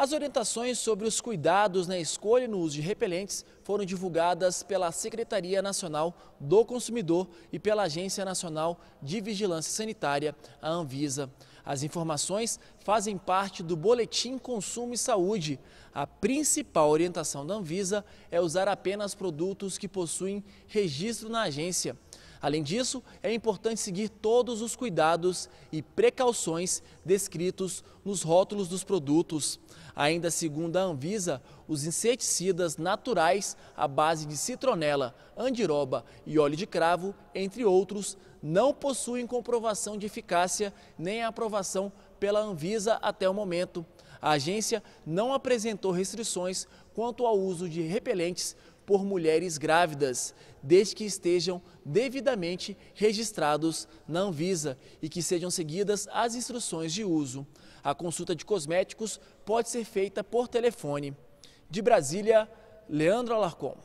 As orientações sobre os cuidados na escolha e no uso de repelentes foram divulgadas pela Secretaria Nacional do Consumidor e pela Agência Nacional de Vigilância Sanitária, a Anvisa. As informações fazem parte do Boletim Consumo e Saúde. A principal orientação da Anvisa é usar apenas produtos que possuem registro na agência. Além disso, é importante seguir todos os cuidados e precauções descritos nos rótulos dos produtos. Ainda segundo a Anvisa, os inseticidas naturais à base de citronela, andiroba e óleo de cravo, entre outros, não possuem comprovação de eficácia nem aprovação pela Anvisa até o momento. A agência não apresentou restrições quanto ao uso de repelentes por mulheres grávidas, desde que estejam devidamente registrados na Anvisa e que sejam seguidas as instruções de uso. A consulta de cosméticos pode ser feita por telefone. De Brasília, Leandro Alarcon.